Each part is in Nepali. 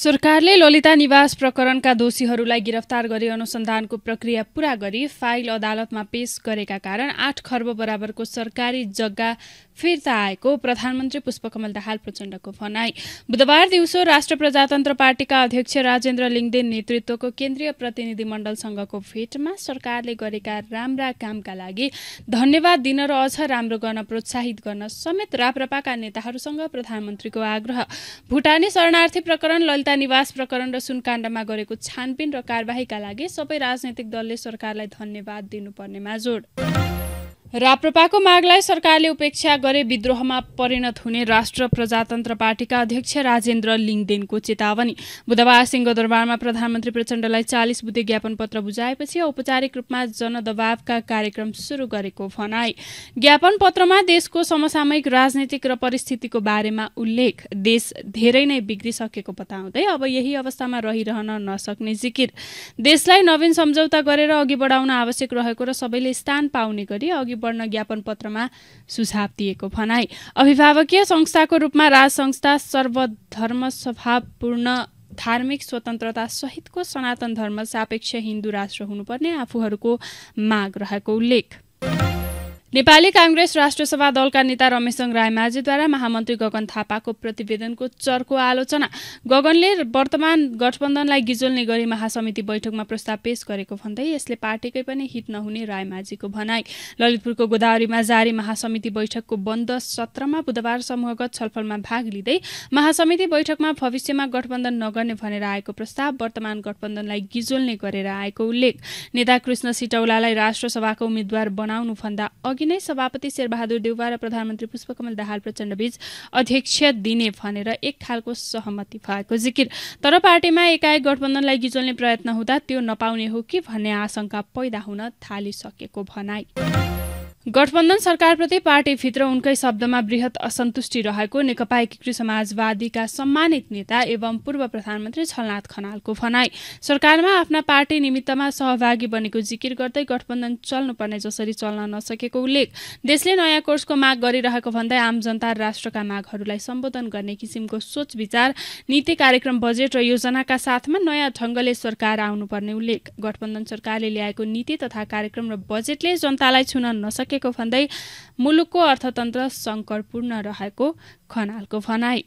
सरकारले ललिता निवास प्रकरणका दोषीहरूलाई गिरफ्तार गरी अनुसन्धानको प्रक्रिया पूरा गरी फाइल अदालतमा पेश गरेका कारण आठ खर्ब बराबरको सरकारी जग्गा फिर्ता आएको प्रधानमन्त्री पुष्पकमल दाहाल प्रचण्डको भनाई बुधबार दिउँसो राष्ट्र प्रजातन्त्र पार्टीका अध्यक्ष राजेन्द्र लिङ्गदेन नेतृत्वको केन्द्रीय प्रतिनिधिमण्डलसँगको भेटमा सरकारले गरेका राम्रा कामका लागि धन्यवाद दिन र अझ राम्रो गर्न प्रोत्साहित गर्न समेत राप्रपाका नेताहरूसँग प्रधानमन्त्रीको आग्रह भुटानी शरणार्थी प्रकरण दलिता निवास प्रकरण र सुनकाण्डमा गरेको छानबिन र कारवाहीका लागि सबै राजनैतिक दलले सरकारलाई धन्यवाद दिनुपर्नेमा जोड राप्रपाको मागलाई सरकारले उपेक्षा गरे विद्रोहमा परिणत हुने राष्ट्र प्रजातन्त्र पार्टीका अध्यक्ष राजेन्द्र लिङदेनको चेतावनी बुधबार सिंहदरबारमा प्रधानमन्त्री प्रचण्डलाई चालिस बुधे ज्ञापन पत्र बुझाएपछि औपचारिक रूपमा जनदबावका कार्यक्रम सुरु गरेको भनाई ज्ञापन पत्रमा देशको समसामयिक राजनैतिक र परिस्थितिको बारेमा उल्लेख देश धेरै नै बिग्रिसकेको बताउँदै अब यही अवस्थामा रहिरहन नसक्ने जिकिर देशलाई नवीन सम्झौता गरेर अघि बढाउन आवश्यक रहेको र सबैले स्थान पाउने गरी अघि हुनुपर्ने ज्ञापन पत्रमा सुझाव दिएको भनाई अभिभावकीय संस्थाको रूपमा राज संस्था सर्वधर्म स्वभावपूर्ण धार्मिक स्वतन्त्रता सहितको सनातन धर्म सापेक्ष हिन्दू राष्ट्र हुनुपर्ने आफूहरूको माग रहेको उल्लेख नेपाली काङ्ग्रेस राष्ट्रसभा दलका नेता रमेशङ रायमाझीद्वारा महामन्त्री गगन थापाको प्रतिवेदनको चर्को आलोचना गगनले वर्तमान गठबन्धनलाई गिजोल्ने गरी महासमिति बैठकमा प्रस्ताव पेश गरेको भन्दै यसले पार्टीकै पनि हित नहुने रायमाझीको भनाई ललितपुरको गोदावरीमा जारी महासमिति बैठकको बन्द सत्रमा बुधबार समूहगत छलफलमा भाग लिँदै महासमिति बैठकमा भविष्यमा गठबन्धन नगर्ने भनेर आएको प्रस्ताव वर्तमान गठबन्धनलाई गिजोल्ने गरेर आएको उल्लेख नेता कृष्ण सिटौलालाई राष्ट्रसभाको उम्मेद्वार बनाउनुभन्दा अघि अघि नै सभापति शेरबहादुर देउवा र प्रधानमन्त्री पुष्पकमल दाहाल प्रचण्डबीच अध्यक्ष दिने भनेर एक खालको सहमति भएको जिकिर तर पार्टीमा एकाएक गठबन्धनलाई गिजोल्ने प्रयत्न हुँदा त्यो नपाउने हो कि भन्ने आशंका पैदा हुन थालिसकेको भनाई गठबन्धन सरकारप्रति पार्टीभित्र उनकै शब्दमा वृहत असन्तुष्टि रहेको नेकपा एकीकृत समाजवादीका सम्मानित नेता एवं पूर्व प्रधानमन्त्री छलनाथ खनालको भनाई सरकारमा आफ्ना पार्टी निमित्तमा सहभागी बनेको जिकिर गर्दै गठबन्धन चल्नुपर्ने जसरी चल्न नसकेको उल्लेख देशले नयाँ कोर्सको माग गरिरहेको भन्दै आम जनता राष्ट्रका मागहरूलाई सम्बोधन गर्ने किसिमको सोच विचार नीति कार्यक्रम बजेट र योजनाका साथमा नयाँ ढङ्गले सरकार आउनुपर्ने उल्लेख गठबन्धन सरकारले ल्याएको नीति तथा कार्यक्रम र बजेटले जनतालाई छुन नसके सकेको भन्दै मुलुकको अर्थतन्त्र सङ्कटपूर्ण रहेको खनालको भनाई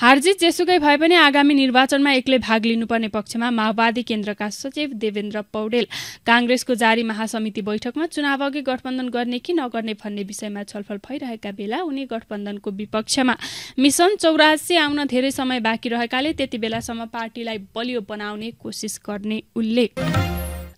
हारजित जेसुकै भए पनि आगामी निर्वाचनमा एक्लै भाग लिनुपर्ने पक्षमा माओवादी केन्द्रका सचिव देवेन्द्र पौडेल काङ्ग्रेसको जारी महासमिति बैठकमा चुनाव अघि गठबन्धन गर्ने कि नगर्ने भन्ने विषयमा छलफल भइरहेका बेला उनी गठबन्धनको विपक्षमा मिसन चौरासी आउन धेरै समय बाँकी रहेकाले त्यति बेलासम्म पार्टीलाई बलियो बनाउने कोसिस गर्ने उल्लेख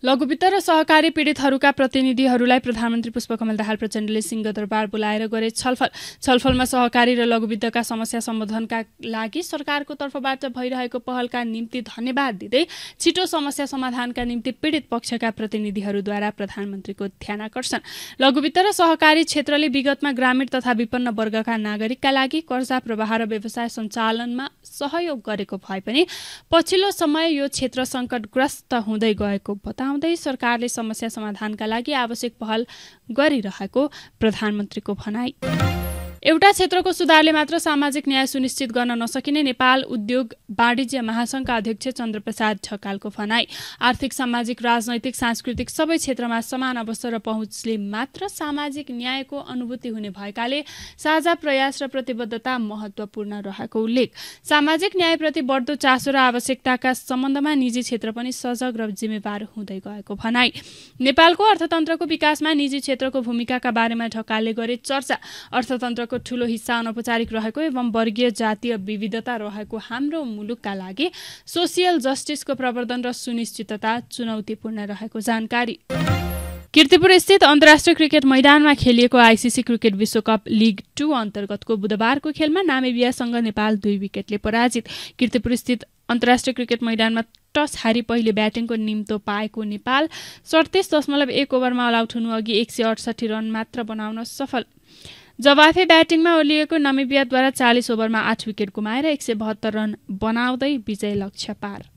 लघुवित्त र सहकारी पीडितहरूका प्रतिनिधिहरूलाई प्रधानमन्त्री पुष्पकमल दाहाल प्रचण्डले सिंहदरबार बोलाएर गरे छलफल छलफलमा सहकारी र लघुवित्तका समस्या सम्बोधनका लागि सरकारको तर्फबाट भइरहेको पहलका निम्ति धन्यवाद दिँदै छिटो समस्या समाधानका निम्ति पीडित पक्षका प्रतिनिधिहरूद्वारा प्रधानमन्त्रीको ध्यान आकर्षण लघुवित्त र सहकारी क्षेत्रले विगतमा ग्रामीण तथा विपन्न वर्गका नागरिकका लागि कर्जा प्रवाह र व्यवसाय सञ्चालनमा सहयोग गरेको भए पनि पछिल्लो समय यो क्षेत्र सङ्कटग्रस्त हुँदै गएको बताउ बताउँदै सरकारले समस्या समाधानका लागि आवश्यक पहल गरिरहेको प्रधानमन्त्रीको भनाई एउटा क्षेत्रको सुधारले मात्र सामाजिक न्याय सुनिश्चित गर्न नसकिने नेपाल उद्योग वाणिज्य महासंघका अध्यक्ष चन्द्रप्रसाद ढकालको भनाई आर्थिक सामाजिक राजनैतिक सांस्कृतिक सबै क्षेत्रमा समान अवसर र पहुँचले मात्र सामाजिक न्यायको अनुभूति हुने भएकाले साझा प्रयास र प्रतिबद्धता महत्वपूर्ण रहेको उल्लेख सामाजिक न्यायप्रति बढ्दो चासो र आवश्यकताका सम्बन्धमा निजी क्षेत्र पनि सजग र जिम्मेवार हुँदै गएको भनाई नेपालको अर्थतन्त्रको विकासमा निजी क्षेत्रको भूमिकाका बारेमा ढकालले गरे चर्चा अर्थतन्त्र क्षेत्रको ठुलो हिस्सा अनौपचारिक रहेको एवं वर्गीय जातीय विविधता रहेको हाम्रो मुलुकका लागि सोसियल जस्टिसको प्रवर्धन र सुनिश्चितता चुनौतीपूर्ण रहेको जानकारी किर्तिपुर स्थित अन्तर्राष्ट्रिय क्रिकेट मैदानमा खेलिएको आइसिसी क्रिकेट विश्वकप लिग टू अन्तर्गतको बुधबारको खेलमा नामेबियासँग नेपाल दुई विकेटले पराजित किर्तिपुर स्थित अन्तर्राष्ट्रिय क्रिकेट मैदानमा टस हारी पहिले ब्याटिङको निम्तो पाएको नेपाल सडतिस दशमलव एक ओभरमा आउट हुनु अघि एक सय अडसठी रन मात्र बनाउन सफल जवाफे ब्याटिङमा ओलिएको नमिबियाद्वारा चालिस ओभरमा आठ विकेट गुमाएर एक सय बहत्तर रन बनाउँदै विजय लक्ष्य पार